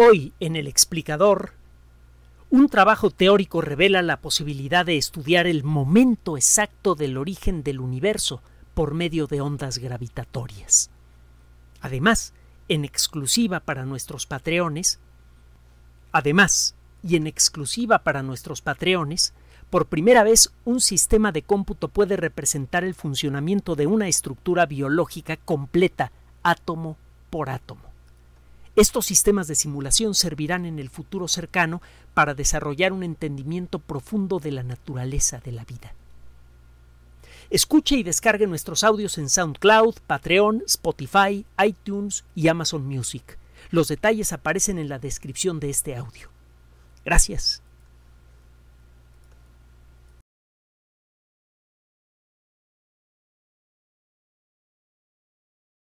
Hoy, en el explicador, un trabajo teórico revela la posibilidad de estudiar el momento exacto del origen del universo por medio de ondas gravitatorias. Además, en exclusiva para nuestros patreones, además, y en exclusiva para nuestros patreones, por primera vez un sistema de cómputo puede representar el funcionamiento de una estructura biológica completa, átomo por átomo. Estos sistemas de simulación servirán en el futuro cercano para desarrollar un entendimiento profundo de la naturaleza de la vida. Escuche y descargue nuestros audios en SoundCloud, Patreon, Spotify, iTunes y Amazon Music. Los detalles aparecen en la descripción de este audio. Gracias.